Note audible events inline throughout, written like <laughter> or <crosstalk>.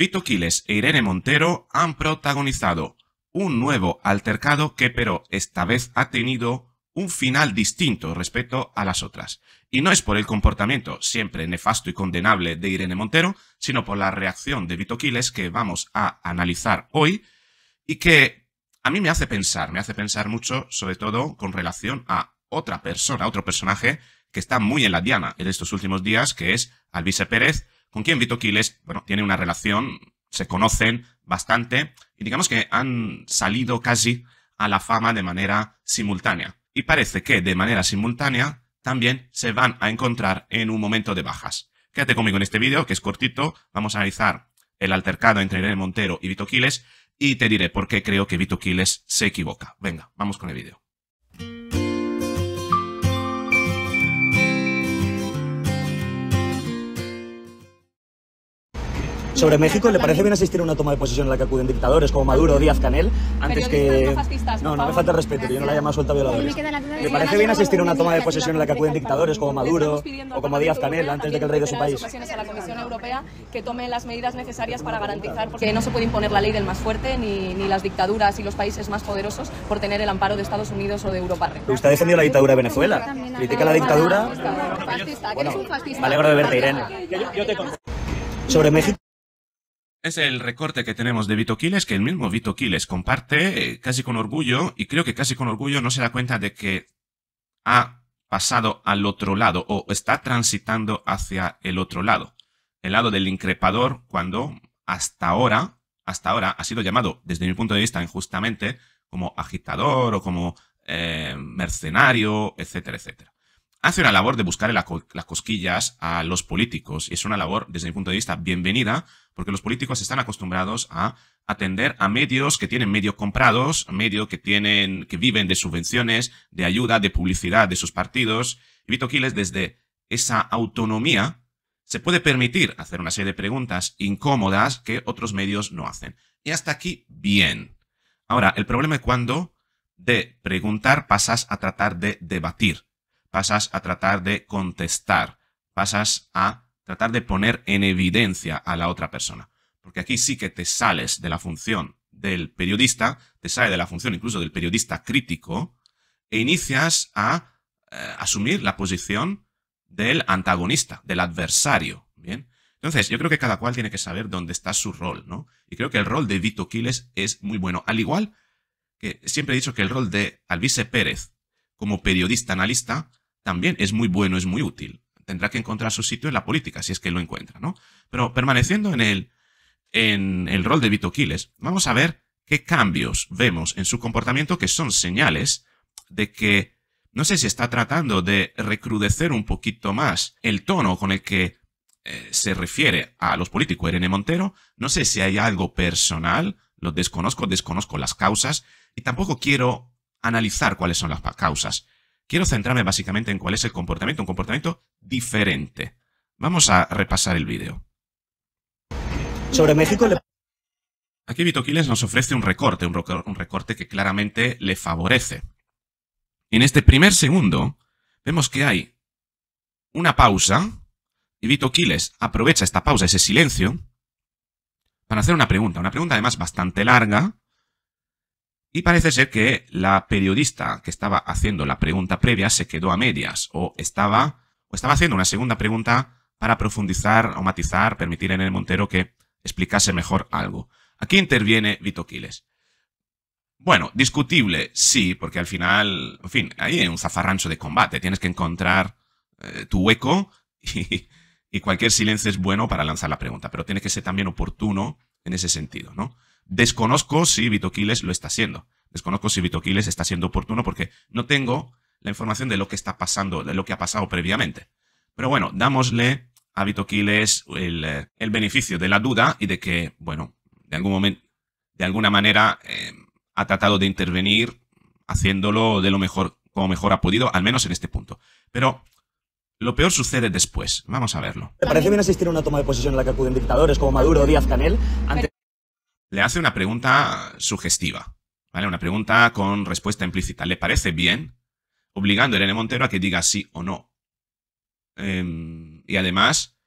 Vito Quiles e Irene Montero han protagonizado un nuevo altercado que pero esta vez ha tenido un final distinto respecto a las otras. Y no es por el comportamiento siempre nefasto y condenable de Irene Montero, sino por la reacción de Vito Quiles que vamos a analizar hoy y que a mí me hace pensar, me hace pensar mucho, sobre todo con relación a otra persona, otro personaje que está muy en la diana en estos últimos días, que es Alvise Pérez, con quien Vito Quiles, bueno, tiene una relación, se conocen bastante y digamos que han salido casi a la fama de manera simultánea. Y parece que de manera simultánea también se van a encontrar en un momento de bajas. Quédate conmigo en este vídeo, que es cortito, vamos a analizar el altercado entre Irene Montero y Vito Quiles y te diré por qué creo que Vito Quiles se equivoca. Venga, vamos con el vídeo. Sobre México, ¿le parece bien asistir a una toma de posesión en la que acuden dictadores como Maduro o Díaz Canel antes que. No, no me falta respeto, yo no la llamo suelta violadores. ¿Le parece bien asistir a una toma de posesión en la que acuden dictadores como Maduro o como Díaz Canel antes de que el rey de su país? a la Comisión Europea que tome las medidas necesarias para garantizar que no se puede imponer la ley del más fuerte ni, ni las dictaduras y los países más poderosos por tener el amparo de Estados Unidos o de Europa. Usted ha defendido la dictadura de Venezuela. Critica la dictadura. Bueno, me alegro de verte, Irene. Sobre México. Es el recorte que tenemos de Vito Quiles, que el mismo Vito Quiles comparte eh, casi con orgullo, y creo que casi con orgullo no se da cuenta de que ha pasado al otro lado o está transitando hacia el otro lado. El lado del increpador, cuando hasta ahora, hasta ahora ha sido llamado, desde mi punto de vista, injustamente, como agitador o como eh, mercenario, etcétera, etcétera hace una labor de buscar las cosquillas a los políticos. Y es una labor, desde mi punto de vista, bienvenida, porque los políticos están acostumbrados a atender a medios que tienen medios comprados, medios que tienen, que viven de subvenciones, de ayuda, de publicidad de sus partidos. Y Vito Quiles, desde esa autonomía, se puede permitir hacer una serie de preguntas incómodas que otros medios no hacen. Y hasta aquí, bien. Ahora, el problema es cuando de preguntar pasas a tratar de debatir pasas a tratar de contestar, pasas a tratar de poner en evidencia a la otra persona. Porque aquí sí que te sales de la función del periodista, te sale de la función incluso del periodista crítico, e inicias a eh, asumir la posición del antagonista, del adversario. Bien. Entonces, yo creo que cada cual tiene que saber dónde está su rol, ¿no? Y creo que el rol de Vito Quiles es muy bueno. Al igual que siempre he dicho que el rol de Alvise Pérez como periodista analista también es muy bueno, es muy útil. Tendrá que encontrar su sitio en la política, si es que lo encuentra, ¿no? Pero permaneciendo en el, en el rol de Vitoquiles, vamos a ver qué cambios vemos en su comportamiento que son señales de que, no sé si está tratando de recrudecer un poquito más el tono con el que eh, se refiere a los políticos Irene Montero, no sé si hay algo personal, lo desconozco, desconozco las causas y tampoco quiero analizar cuáles son las causas. Quiero centrarme básicamente en cuál es el comportamiento, un comportamiento diferente. Vamos a repasar el vídeo. Sobre México le... Aquí Vitoquiles nos ofrece un recorte, un, un recorte que claramente le favorece. En este primer segundo vemos que hay una pausa y Vitoquiles aprovecha esta pausa, ese silencio, para hacer una pregunta. Una pregunta además bastante larga, y parece ser que la periodista que estaba haciendo la pregunta previa se quedó a medias o estaba, o estaba haciendo una segunda pregunta para profundizar o matizar, permitir en el Montero que explicase mejor algo. Aquí interviene Vito Quiles. Bueno, discutible, sí, porque al final, en fin, ahí hay un zafarrancho de combate. Tienes que encontrar eh, tu hueco y, y cualquier silencio es bueno para lanzar la pregunta, pero tiene que ser también oportuno en ese sentido, ¿no? Desconozco si Vitoquiles lo está haciendo. Desconozco si Vitoquiles está siendo oportuno porque no tengo la información de lo que está pasando, de lo que ha pasado previamente. Pero bueno, dámosle a Vitoquiles el, eh, el beneficio de la duda y de que, bueno, de algún momento, de alguna manera eh, ha tratado de intervenir haciéndolo de lo mejor, como mejor ha podido, al menos en este punto. Pero lo peor sucede después. Vamos a verlo. Me parece bien asistir a una toma de posición en la que acuden dictadores como Maduro o Díaz Canel? le hace una pregunta sugestiva, ¿vale? Una pregunta con respuesta implícita. ¿Le parece bien? Obligando a Irene Montero a que diga sí o no. Em, y además,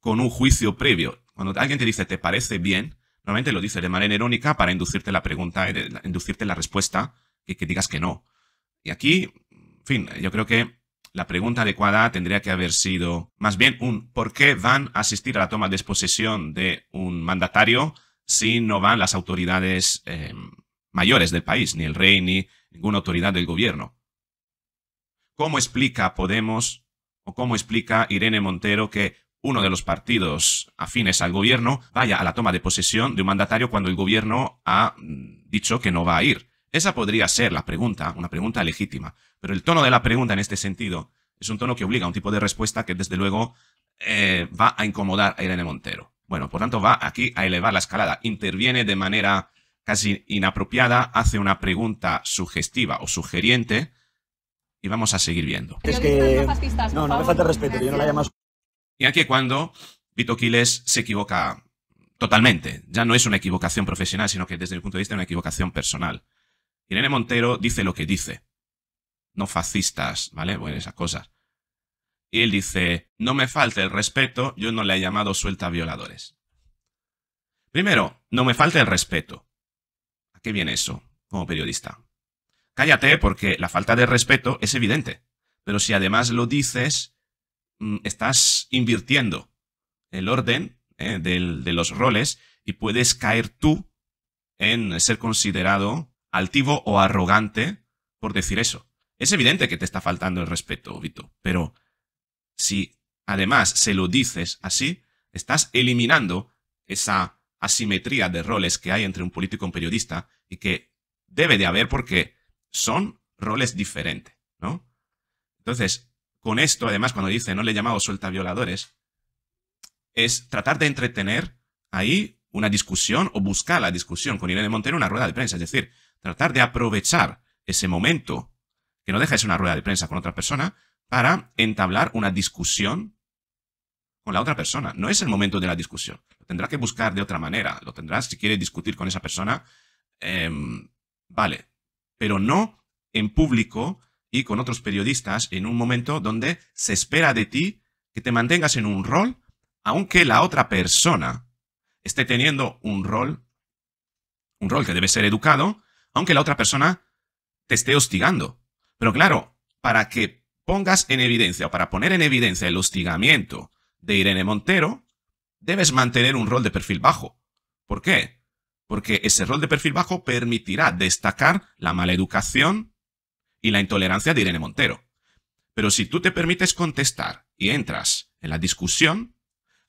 con un juicio previo. Cuando alguien te dice, ¿te parece bien? Normalmente lo dice de manera irónica para inducirte la pregunta, inducirte la respuesta y que digas que no. Y aquí, en fin, yo creo que la pregunta adecuada tendría que haber sido más bien un ¿por qué van a asistir a la toma de posesión de un mandatario si no van las autoridades eh, mayores del país, ni el rey, ni ninguna autoridad del gobierno. ¿Cómo explica Podemos o cómo explica Irene Montero que uno de los partidos afines al gobierno vaya a la toma de posesión de un mandatario cuando el gobierno ha mm, dicho que no va a ir? Esa podría ser la pregunta, una pregunta legítima, pero el tono de la pregunta en este sentido es un tono que obliga a un tipo de respuesta que desde luego eh, va a incomodar a Irene Montero. Bueno, por tanto, va aquí a elevar la escalada. Interviene de manera casi inapropiada, hace una pregunta sugestiva o sugeriente y vamos a seguir viendo. No, no me falta respeto, yo no la llamo... Y aquí cuando Vito Quiles se equivoca totalmente. Ya no es una equivocación profesional, sino que desde el punto de vista es una equivocación personal. Irene Montero dice lo que dice. No fascistas, ¿vale? Bueno, esas cosas. Y él dice, no me falte el respeto, yo no le he llamado suelta violadores. Primero, no me falte el respeto. ¿A qué viene eso como periodista? Cállate porque la falta de respeto es evidente. Pero si además lo dices, mm, estás invirtiendo el orden eh, de los roles y puedes caer tú en ser considerado altivo o arrogante por decir eso. Es evidente que te está faltando el respeto, Vito, pero si además se lo dices así, estás eliminando esa asimetría de roles que hay entre un político y un periodista y que debe de haber porque son roles diferentes, ¿no? Entonces, con esto, además, cuando dice no le he llamado suelta violadores, es tratar de entretener ahí una discusión o buscar la discusión con Irene Montero en una rueda de prensa. Es decir, tratar de aprovechar ese momento, que no deja de una rueda de prensa con otra persona, para entablar una discusión con la otra persona. No es el momento de la discusión. Lo tendrá que buscar de otra manera. Lo tendrás si quiere discutir con esa persona. Em, vale. Pero no en público y con otros periodistas en un momento donde se espera de ti que te mantengas en un rol, aunque la otra persona esté teniendo un rol, un rol que debe ser educado, aunque la otra persona te esté hostigando. Pero claro, para que pongas en evidencia o para poner en evidencia el hostigamiento de Irene Montero, debes mantener un rol de perfil bajo. ¿Por qué? Porque ese rol de perfil bajo permitirá destacar la maleducación y la intolerancia de Irene Montero. Pero si tú te permites contestar y entras en la discusión,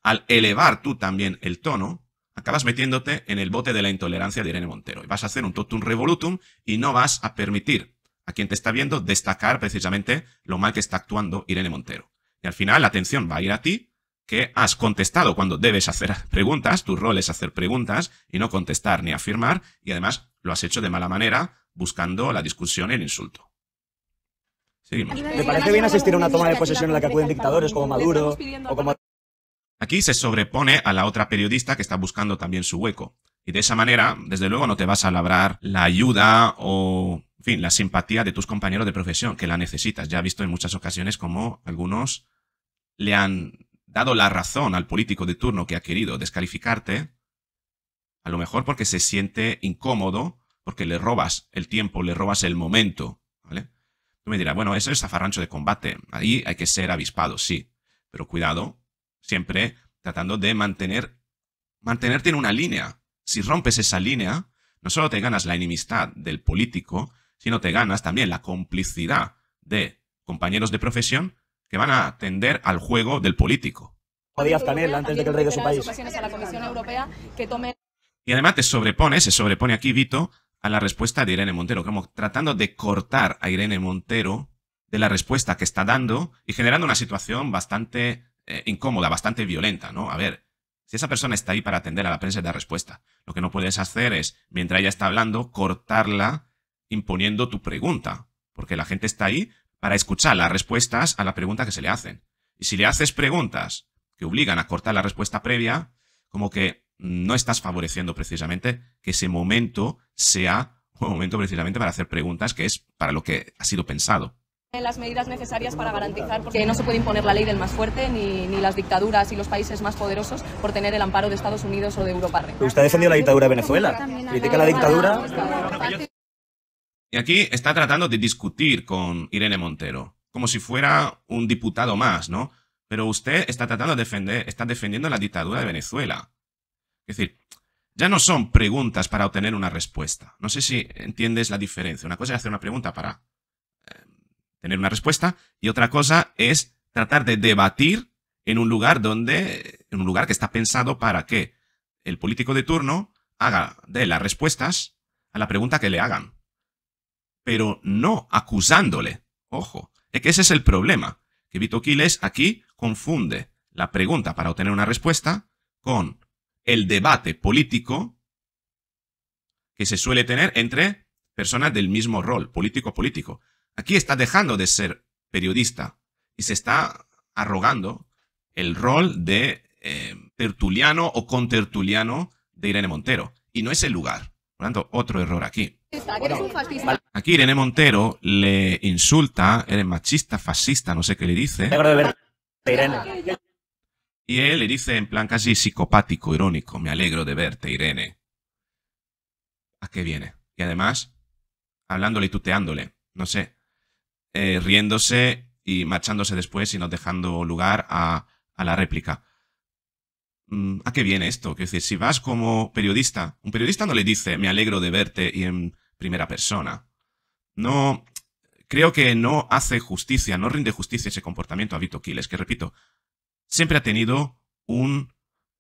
al elevar tú también el tono, acabas metiéndote en el bote de la intolerancia de Irene Montero y vas a hacer un totum revolutum y no vas a permitir a quien te está viendo destacar precisamente lo mal que está actuando Irene Montero. Y al final la atención va a ir a ti, que has contestado cuando debes hacer <laughs> preguntas, tu rol es hacer preguntas y no contestar ni afirmar, y además lo has hecho de mala manera, buscando la discusión y el insulto. Seguimos. ¿Te parece bien asistir a una toma de posesión en la que acuden dictadores como Maduro o como... Aquí se sobrepone a la otra periodista que está buscando también su hueco. Y de esa manera, desde luego, no te vas a labrar la ayuda o en fin, la simpatía de tus compañeros de profesión, que la necesitas. Ya he visto en muchas ocasiones como algunos le han dado la razón al político de turno que ha querido descalificarte, a lo mejor porque se siente incómodo, porque le robas el tiempo, le robas el momento, ¿vale? Tú me dirás, bueno, eso es zafarrancho de combate, ahí hay que ser avispado, sí, pero cuidado, siempre tratando de mantener, mantenerte en una línea. Si rompes esa línea, no solo te ganas la enemistad del político, sino te ganas también la complicidad de compañeros de profesión que van a atender al juego del político. Y además te sobrepone, se sobrepone aquí Vito, a la respuesta de Irene Montero, como tratando de cortar a Irene Montero de la respuesta que está dando y generando una situación bastante eh, incómoda, bastante violenta, ¿no? A ver, si esa persona está ahí para atender a la prensa y dar respuesta, lo que no puedes hacer es, mientras ella está hablando, cortarla imponiendo tu pregunta, porque la gente está ahí para escuchar las respuestas a la pregunta que se le hacen. Y si le haces preguntas que obligan a cortar la respuesta previa, como que no estás favoreciendo precisamente que ese momento sea un momento precisamente para hacer preguntas, que es para lo que ha sido pensado eh, las medidas necesarias para garantizar que no se puede imponer la ley del más fuerte ni, las dictaduras y los países más poderosos por tener el amparo de Estados Unidos o de Europa. Usted ha la dictadura de Venezuela, critica la dictadura. Y aquí está tratando de discutir con Irene Montero, como si fuera un diputado más, ¿no? Pero usted está tratando de defender, está defendiendo la dictadura de Venezuela. Es decir, ya no son preguntas para obtener una respuesta. No sé si entiendes la diferencia. Una cosa es hacer una pregunta para eh, tener una respuesta y otra cosa es tratar de debatir en un lugar donde, en un lugar que está pensado para que el político de turno haga de las respuestas a la pregunta que le hagan pero no acusándole. Ojo, es que ese es el problema, que Vito Quiles aquí confunde la pregunta para obtener una respuesta con el debate político que se suele tener entre personas del mismo rol, político-político. Aquí está dejando de ser periodista y se está arrogando el rol de eh, tertuliano o contertuliano de Irene Montero. Y no es el lugar. Por lo tanto, otro error aquí aquí Irene Montero le insulta, eres machista, fascista, no sé qué le dice. Y él le dice en plan casi psicopático, irónico, me alegro de verte, Irene. ¿A qué viene? Y además, hablándole y tuteándole, no sé, eh, riéndose y marchándose después y no dejando lugar a, la réplica. Mm, ¿A qué viene esto? Quiero decir, si vas como periodista, un periodista no le dice, me alegro de verte y en primera persona. No, creo que no hace justicia, no rinde justicia ese comportamiento a Vito Kiles, que repito, siempre ha tenido un,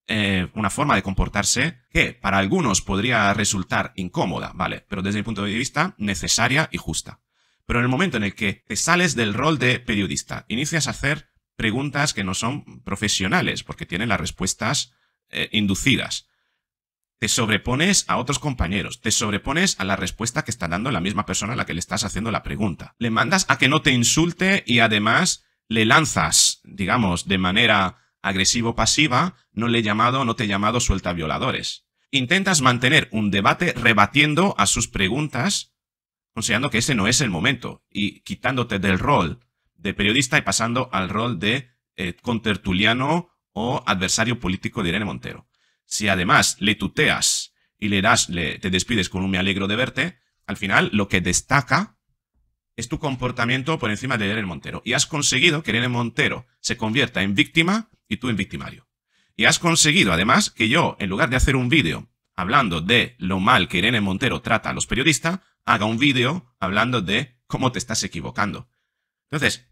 eh, una forma de comportarse que para algunos podría resultar incómoda, ¿vale? Pero desde mi punto de vista, necesaria y justa. Pero en el momento en el que te sales del rol de periodista, inicias a hacer preguntas que no son profesionales, porque tienen las respuestas eh, inducidas. Te sobrepones a otros compañeros, te sobrepones a la respuesta que está dando la misma persona a la que le estás haciendo la pregunta. Le mandas a que no te insulte y además le lanzas, digamos, de manera agresivo-pasiva, no le he llamado, no te he llamado, suelta violadores. Intentas mantener un debate rebatiendo a sus preguntas, considerando que ese no es el momento, y quitándote del rol de periodista y pasando al rol de eh, contertuliano o adversario político de Irene Montero. Si además le tuteas y le das, te despides con un me alegro de verte, al final lo que destaca es tu comportamiento por encima de Irene Montero. Y has conseguido que Irene Montero se convierta en víctima y tú en victimario. Y has conseguido además que yo, en lugar de hacer un vídeo hablando de lo mal que Irene Montero trata a los periodistas, haga un vídeo hablando de cómo te estás equivocando. Entonces,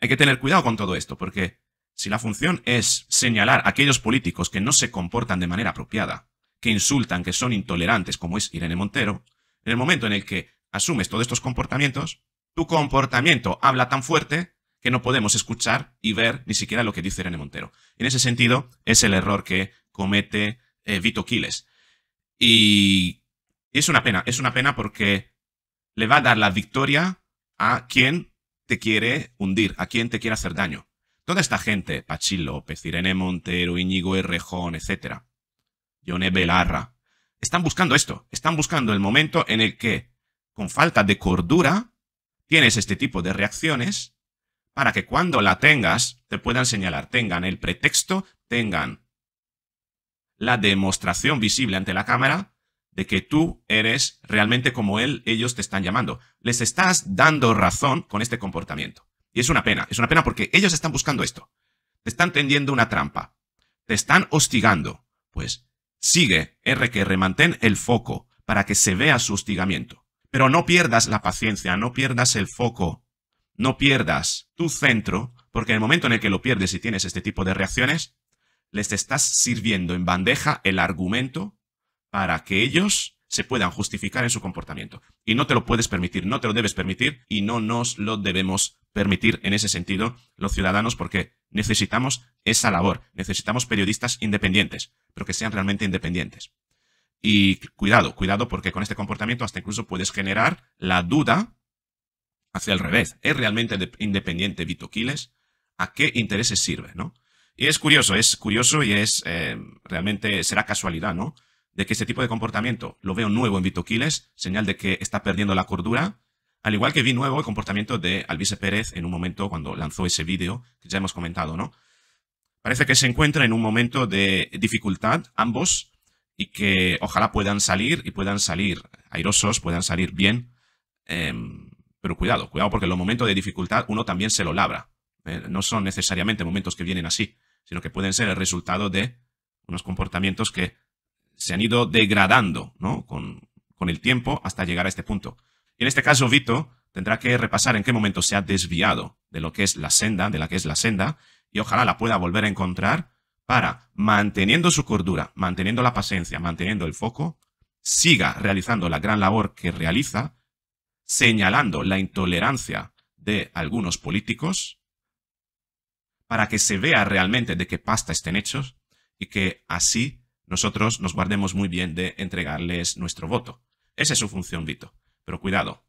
hay que tener cuidado con todo esto, porque si la función es señalar a aquellos políticos que no se comportan de manera apropiada, que insultan, que son intolerantes, como es Irene Montero, en el momento en el que asumes todos estos comportamientos, tu comportamiento habla tan fuerte que no podemos escuchar y ver ni siquiera lo que dice Irene Montero. En ese sentido, es el error que comete eh, Vito Quiles. Y es una pena, es una pena porque le va a dar la victoria a quien te quiere hundir, a quien te quiere hacer daño. Toda esta gente, Pachi López, Irene Montero, Íñigo Errejón, etc. Yone Belarra, están buscando esto, están buscando el momento en el que, con falta de cordura, tienes este tipo de reacciones para que cuando la tengas te puedan señalar, tengan el pretexto, tengan la demostración visible ante la cámara de que tú eres realmente como él, ellos te están llamando. Les estás dando razón con este comportamiento. Y es una pena, es una pena porque ellos están buscando esto. Te están tendiendo una trampa. Te están hostigando. Pues sigue, R que remantén el foco para que se vea su hostigamiento. Pero no pierdas la paciencia, no pierdas el foco, no pierdas tu centro, porque en el momento en el que lo pierdes y tienes este tipo de reacciones, les estás sirviendo en bandeja el argumento para que ellos se puedan justificar en su comportamiento. Y no te lo puedes permitir, no te lo debes permitir y no nos lo debemos permitir en ese sentido los ciudadanos porque necesitamos esa labor, necesitamos periodistas independientes, pero que sean realmente independientes. Y cuidado, cuidado porque con este comportamiento hasta incluso puedes generar la duda hacia el revés. ¿Es realmente independiente Vito Quiles? ¿A qué intereses sirve? ¿no? Y es curioso, es curioso y es eh, realmente será casualidad, ¿no? De que este tipo de comportamiento lo veo nuevo en Vito Quiles, señal de que está perdiendo la cordura al igual que vi nuevo el comportamiento de Alvise Pérez en un momento cuando lanzó ese vídeo, que ya hemos comentado, ¿no? Parece que se encuentra en un momento de dificultad ambos y que ojalá puedan salir y puedan salir airosos, puedan salir bien. Em, pero cuidado, cuidado porque en los momentos de dificultad uno también se lo labra. ¿eh? no son necesariamente momentos que vienen así, sino que pueden ser el resultado de unos comportamientos que se han ido degradando, ¿no? con el tiempo hasta llegar a este punto. Y en este caso, Vito tendrá que repasar en qué momento se ha desviado de lo que es la senda, de la que es la senda, y ojalá la pueda volver a encontrar para, manteniendo su cordura, manteniendo la paciencia, manteniendo el foco, siga realizando la gran labor que realiza, señalando la intolerancia de algunos políticos, para que se vea realmente de qué pasta estén hechos y que así nosotros nos guardemos muy bien de entregarles nuestro voto. Esa es su función, Vito. Pero cuidado.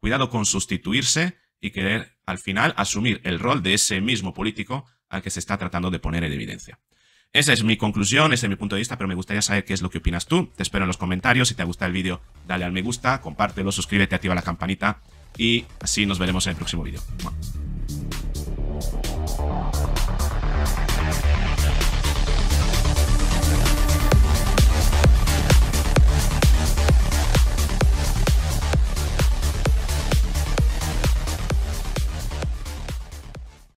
Cuidado con sustituirse y querer al final asumir el rol de ese mismo político al que se está tratando de poner en evidencia. Esa es mi conclusión, ese es mi punto de vista, pero me gustaría saber qué es lo que opinas tú. Te espero en los comentarios. Si te ha gustado el vídeo, dale al me gusta, compártelo, suscríbete, activa la campanita y así nos veremos en el próximo vídeo.